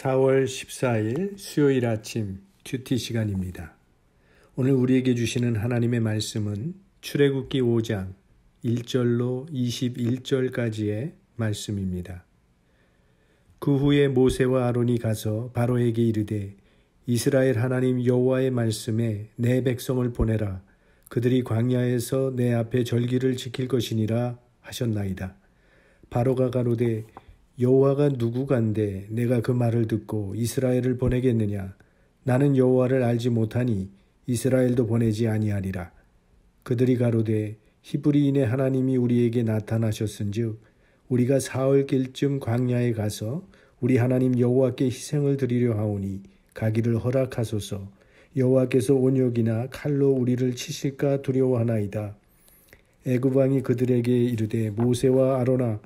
4월 14일 수요일 아침 큐티 시간입니다. 오늘 우리에게 주시는 하나님의 말씀은 출애굽기 5장 1절로 21절까지의 말씀입니다. 그 후에 모세와 아론이 가서 바로에게 이르되 이스라엘 하나님 여호와의 말씀에 내 백성을 보내라 그들이 광야에서 내 앞에 절기를 지킬 것이니라 하셨나이다. 바로가 가로되 여호와가 누구간데 내가 그 말을 듣고 이스라엘을 보내겠느냐 나는 여호와를 알지 못하니 이스라엘도 보내지 아니하리라 그들이 가로되 히브리인의 하나님이 우리에게 나타나셨은즉 우리가 사흘 길쯤 광야에 가서 우리 하나님 여호와께 희생을 드리려 하오니 가기를 허락하소서 여호와께서 온욕이나 칼로 우리를 치실까 두려워하나이다 애굽 왕이 그들에게 이르되 모세와 아로나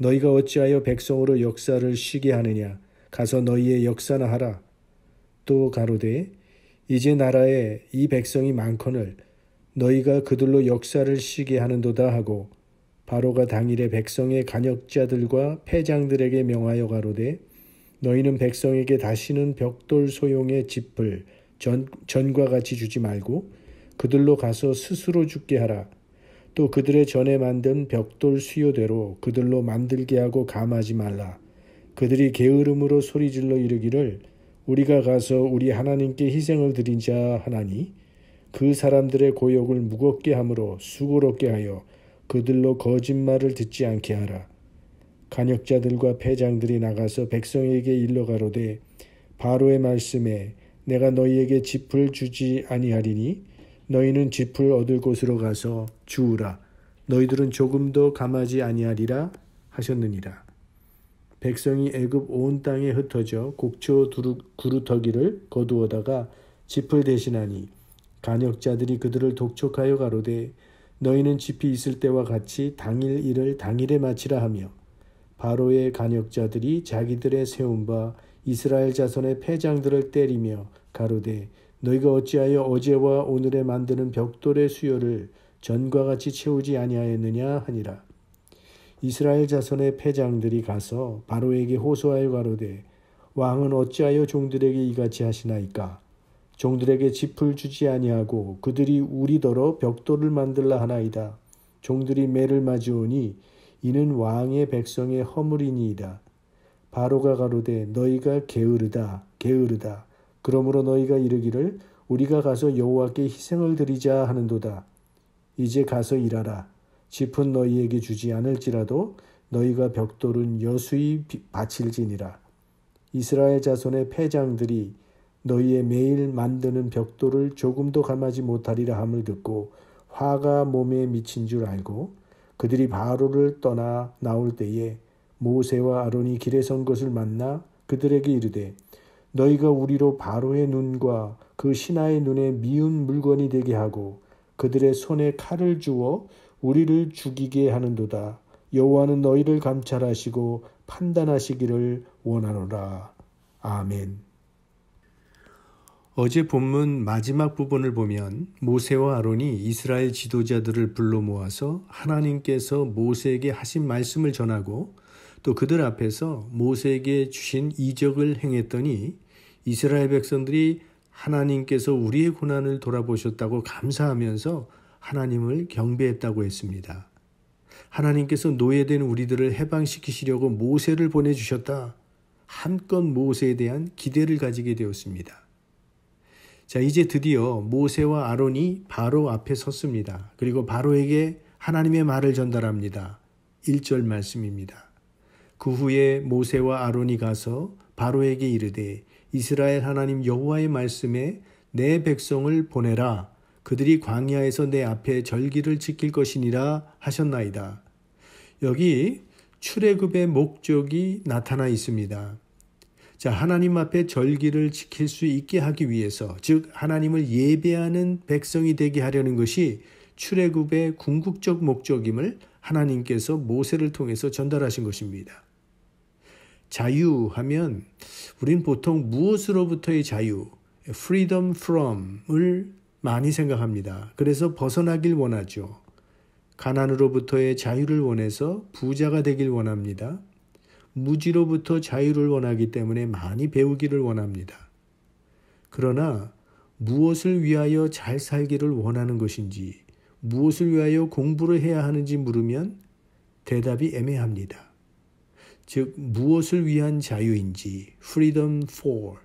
너희가 어찌하여 백성으로 역사를 쉬게 하느냐? 가서 너희의 역사나 하라. 또 가로되 이제 나라에 이 백성이 많거늘 너희가 그들로 역사를 쉬게 하는도다 하고 바로가 당일에 백성의 간역자들과 패장들에게 명하여 가로되 너희는 백성에게 다시는 벽돌 소용의 짚을 전, 전과 같이 주지 말고 그들로 가서 스스로 죽게 하라. 또 그들의 전에 만든 벽돌 수요대로 그들로 만들게 하고 감하지 말라. 그들이 게으름으로 소리질러 이르기를 우리가 가서 우리 하나님께 희생을 드린 자 하나니 그 사람들의 고욕을 무겁게 함으로 수고롭게 하여 그들로 거짓말을 듣지 않게 하라. 간역자들과 패장들이 나가서 백성에게 일러 가로되 바로의 말씀에 내가 너희에게 짚을 주지 아니하리니 너희는 짚을 얻을 곳으로 가서 주우라. 너희들은 조금도 감하지 아니하리라 하셨느니라. 백성이 애굽 온 땅에 흩어져 곡초 두루, 구루터기를 거두어다가 짚을 대신하니 간역자들이 그들을 독촉하여 가로되 너희는 짚이 있을 때와 같이 당일 일을 당일에 마치라 하며 바로의 간역자들이 자기들의 세운 바 이스라엘 자손의 패장들을 때리며 가로되 너희가 어찌하여 어제와 오늘에 만드는 벽돌의 수요를 전과 같이 채우지 아니하였느냐 하니라. 이스라엘 자손의 패장들이 가서 바로에게 호소하여 가로되 왕은 어찌하여 종들에게 이같이 하시나이까 종들에게 짚을 주지 아니하고 그들이 우리더러 벽돌을 만들라 하나이다 종들이 매를 맞이오니 이는 왕의 백성의 허물이니이다 바로가 가로되 너희가 게으르다 게으르다 그러므로 너희가 이르기를 우리가 가서 여호와께 희생을 드리자 하는도다. 이제 가서 일하라. 짚은 너희에게 주지 않을지라도 너희가 벽돌은 여수이 바칠지니라. 이스라엘 자손의 패장들이 너희의 매일 만드는 벽돌을 조금도 감하지 못하리라 함을 듣고 화가 몸에 미친 줄 알고 그들이 바로를 떠나 나올 때에 모세와 아론이 길에 선 것을 만나 그들에게 이르되 너희가 우리로 바로의 눈과 그 신하의 눈에 미운 물건이 되게 하고 그들의 손에 칼을 주어 우리를 죽이게 하는도다. 여호와는 너희를 감찰하시고 판단하시기를 원하노라. 아멘. 어제 본문 마지막 부분을 보면 모세와 아론이 이스라엘 지도자들을 불러 모아서 하나님께서 모세에게 하신 말씀을 전하고 또 그들 앞에서 모세에게 주신 이적을 행했더니 이스라엘 백성들이 하나님께서 우리의 고난을 돌아보셨다고 감사하면서 하나님을 경배했다고 했습니다. 하나님께서 노예된 우리들을 해방시키시려고 모세를 보내주셨다. 한껏 모세에 대한 기대를 가지게 되었습니다. 자, 이제 드디어 모세와 아론이 바로 앞에 섰습니다. 그리고 바로에게 하나님의 말을 전달합니다. 1절 말씀입니다. 그 후에 모세와 아론이 가서 바로에게 이르되 이스라엘 하나님 여호와의 말씀에 내 백성을 보내라 그들이 광야에서 내 앞에 절기를 지킬 것이니라 하셨나이다. 여기 출애굽의 목적이 나타나 있습니다. 자, 하나님 앞에 절기를 지킬 수 있게 하기 위해서, 즉 하나님을 예배하는 백성이 되게 하려는 것이 출애굽의 궁극적 목적임을 하나님께서 모세를 통해서 전달하신 것입니다. 자유하면 우린 보통 무엇으로부터의 자유, freedom from을 많이 생각합니다. 그래서 벗어나길 원하죠. 가난으로부터의 자유를 원해서 부자가 되길 원합니다. 무지로부터 자유를 원하기 때문에 많이 배우기를 원합니다. 그러나 무엇을 위하여 잘 살기를 원하는 것인지, 무엇을 위하여 공부를 해야 하는지 물으면 대답이 애매합니다. 즉 무엇을 위한 자유인지 freedom for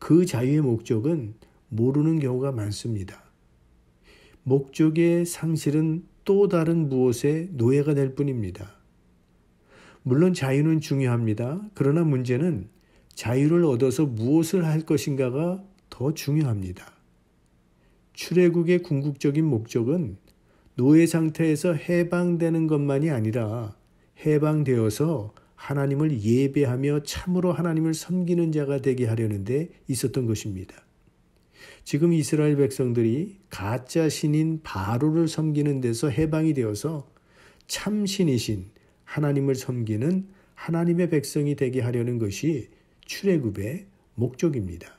그 자유의 목적은 모르는 경우가 많습니다. 목적의 상실은 또 다른 무엇의 노예가 될 뿐입니다. 물론 자유는 중요합니다. 그러나 문제는 자유를 얻어서 무엇을 할 것인가가 더 중요합니다. 출애국의 궁극적인 목적은 노예 상태에서 해방되는 것만이 아니라 해방되어서 하나님을 예배하며 참으로 하나님을 섬기는 자가 되게 하려는데 있었던 것입니다. 지금 이스라엘 백성들이 가짜 신인 바로를 섬기는 데서 해방이 되어서 참 신이신 하나님을 섬기는 하나님의 백성이 되게 하려는 것이 출애굽의 목적입니다.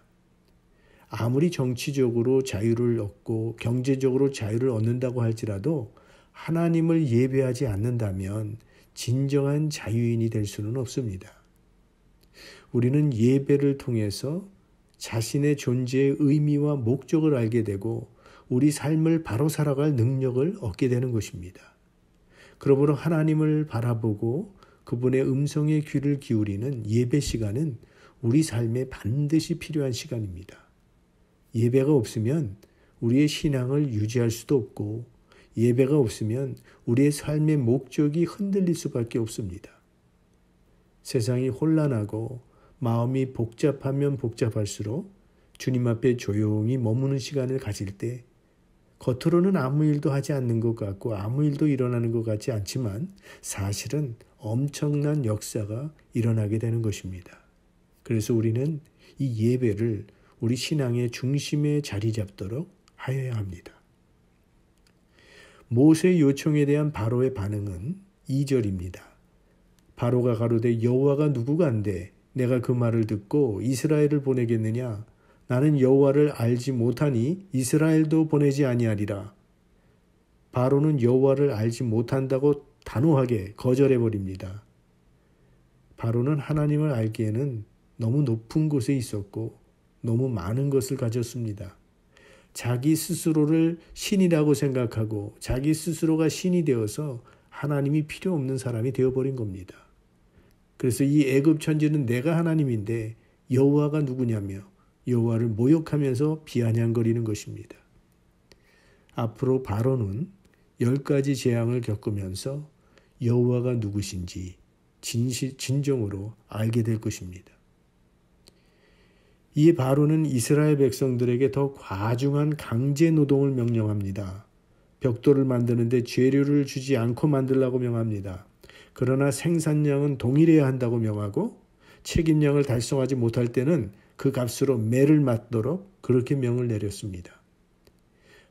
아무리 정치적으로 자유를 얻고 경제적으로 자유를 얻는다고 할지라도 하나님을 예배하지 않는다면 진정한 자유인이 될 수는 없습니다. 우리는 예배를 통해서 자신의 존재의 의미와 목적을 알게 되고 우리 삶을 바로 살아갈 능력을 얻게 되는 것입니다. 그러므로 하나님을 바라보고 그분의 음성에 귀를 기울이는 예배 시간은 우리 삶에 반드시 필요한 시간입니다. 예배가 없으면 우리의 신앙을 유지할 수도 없고 예배가 없으면 우리의 삶의 목적이 흔들릴 수밖에 없습니다. 세상이 혼란하고 마음이 복잡하면 복잡할수록 주님 앞에 조용히 머무는 시간을 가질 때 겉으로는 아무 일도 하지 않는 것 같고 아무 일도 일어나는 것 같지 않지만 사실은 엄청난 역사가 일어나게 되는 것입니다. 그래서 우리는 이 예배를 우리 신앙의 중심에 자리 잡도록 하여야 합니다. 모세의 요청에 대한 바로의 반응은 2절입니다. 바로가 가로되 여호와가 누구간데 내가 그 말을 듣고 이스라엘을 보내겠느냐 나는 여호와를 알지 못하니 이스라엘도 보내지 아니하리라. 바로는 여호와를 알지 못한다고 단호하게 거절해 버립니다. 바로는 하나님을 알기에는 너무 높은 곳에 있었고 너무 많은 것을 가졌습니다. 자기 스스로를 신이라고 생각하고 자기 스스로가 신이 되어서 하나님이 필요 없는 사람이 되어버린 겁니다. 그래서 이 애굽 천지는 내가 하나님인데 여호와가 누구냐며 여호와를 모욕하면서 비아냥거리는 것입니다. 앞으로 바로는 열 가지 재앙을 겪으면서 여호와가 누구신지 진실 진정으로 알게 될 것입니다. 이 바로는 이스라엘 백성들에게 더 과중한 강제 노동을 명령합니다. 벽돌을 만드는데 재료를 주지 않고 만들라고 명합니다. 그러나 생산량은 동일해야 한다고 명하고 책임량을 달성하지 못할 때는 그 값으로 매를 맞도록 그렇게 명을 내렸습니다.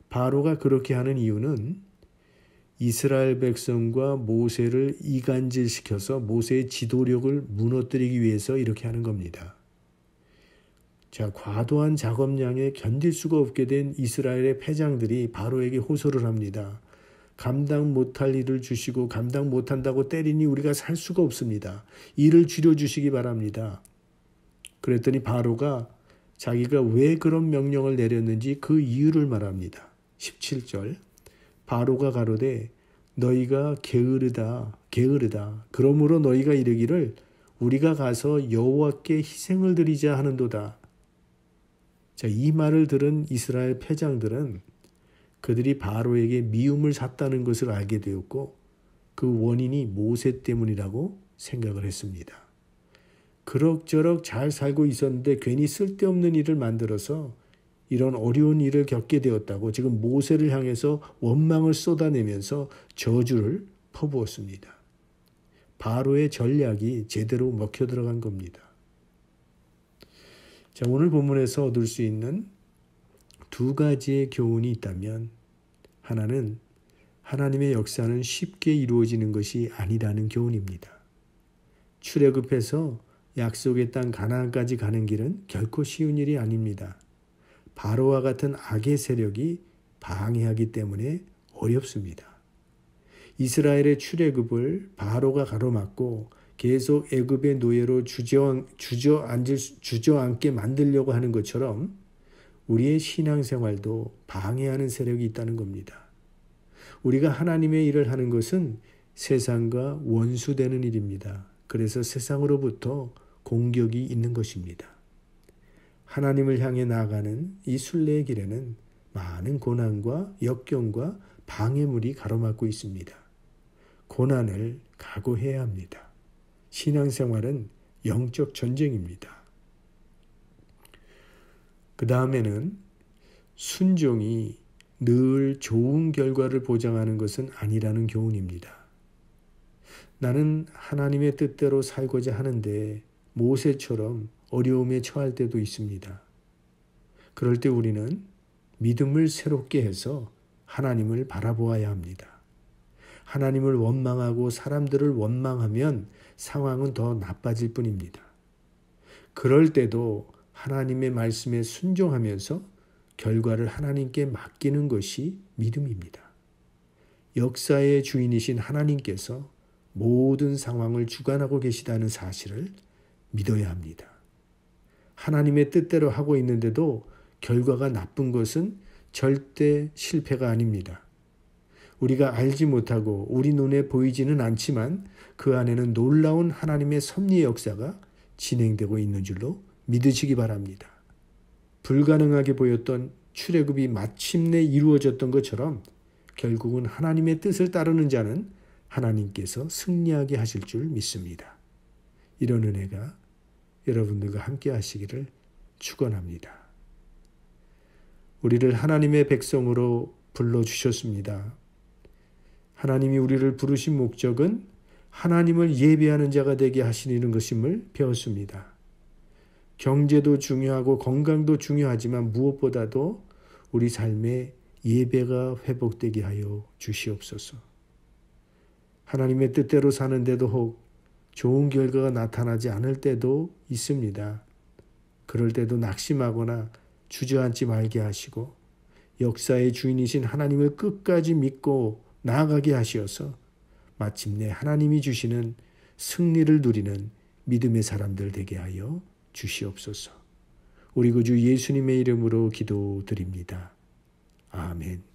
바로가 그렇게 하는 이유는 이스라엘 백성과 모세를 이간질시켜서 모세의 지도력을 무너뜨리기 위해서 이렇게 하는 겁니다. 자, 과도한 작업량에 견딜 수가 없게 된 이스라엘의 패장들이 바로에게 호소를 합니다. 감당 못할 일을 주시고 감당 못한다고 때리니 우리가 살 수가 없습니다. 일을 줄여주시기 바랍니다. 그랬더니 바로가 자기가 왜 그런 명령을 내렸는지 그 이유를 말합니다. 17절. 바로가 가로되 너희가 게으르다, 게으르다. 그러므로 너희가 이르기를 우리가 가서 여호와께 희생을 드리자 하는도다. 자, 이 말을 들은 이스라엘 패장들은 그들이 바로에게 미움을 샀다는 것을 알게 되었고 그 원인이 모세 때문이라고 생각을 했습니다. 그럭저럭 잘 살고 있었는데 괜히 쓸데없는 일을 만들어서 이런 어려운 일을 겪게 되었다고 지금 모세를 향해서 원망을 쏟아내면서 저주를 퍼부었습니다. 바로의 전략이 제대로 먹혀 들어간 겁니다. 자, 오늘 본문에서 얻을 수 있는 두 가지의 교훈이 있다면 하나는 하나님의 역사는 쉽게 이루어지는 것이 아니라는 교훈입니다. 출애굽해서 약속의 땅 가나안까지 가는 길은 결코 쉬운 일이 아닙니다. 바로와 같은 악의 세력이 방해하기 때문에 어렵습니다. 이스라엘의 출애굽을 바로가 가로막고 계속 애굽의 노예로 주저앉, 을 주저앉게 만들려고 하는 것처럼 우리의 신앙생활도 방해하는 세력이 있다는 겁니다. 우리가 하나님의 일을 하는 것은 세상과 원수되는 일입니다. 그래서 세상으로부터 공격이 있는 것입니다. 하나님을 향해 나아가는 이 순례의 길에는 많은 고난과 역경과 방해물이 가로막고 있습니다. 고난을 각오해야 합니다. 신앙생활은 영적 전쟁입니다. 그 다음에는 순종이 늘 좋은 결과를 보장하는 것은 아니라는 교훈입니다. 나는 하나님의 뜻대로 살고자 하는데 모세처럼 어려움에 처할 때도 있습니다. 그럴 때 우리는 믿음을 새롭게 해서 하나님을 바라보아야 합니다. 하나님을 원망하고 사람들을 원망하면 상황은 더 나빠질 뿐입니다. 그럴 때도 하나님의 말씀에 순종하면서 결과를 하나님께 맡기는 것이 믿음입니다. 역사의 주인이신 하나님께서 모든 상황을 주관하고 계시다는 사실을 믿어야 합니다. 하나님의 뜻대로 하고 있는데도 결과가 나쁜 것은 절대 실패가 아닙니다. 우리가 알지 못하고 우리 눈에 보이지는 않지만 그 안에는 놀라운 하나님의 섭리의 역사가 진행되고 있는 줄로 믿으시기 바랍니다. 불가능하게 보였던 출애굽이 마침내 이루어졌던 것처럼 결국은 하나님의 뜻을 따르는 자는 하나님께서 승리하게 하실 줄 믿습니다. 이런 은혜가 여러분들과 함께 하시기를 축원합니다. 우리를 하나님의 백성으로 불러 주셨습니다. 하나님이 우리를 부르신 목적은 하나님을 예배하는 자가 되게 하시는 것임을 배웠습니다. 경제도 중요하고 건강도 중요하지만 무엇보다도 우리 삶에 예배가 회복되게 하여 주시옵소서. 하나님의 뜻대로 사는데도 혹 좋은 결과가 나타나지 않을 때도 있습니다. 그럴 때도 낙심하거나 주저앉지 말게 하시고 역사의 주인이신 하나님을 끝까지 믿고 나아가게 하시어서 마침내 하나님이 주시는 승리를 누리는 믿음의 사람들 되게 하여 주시옵소서. 우리 구주 예수님의 이름으로 기도드립니다. 아멘.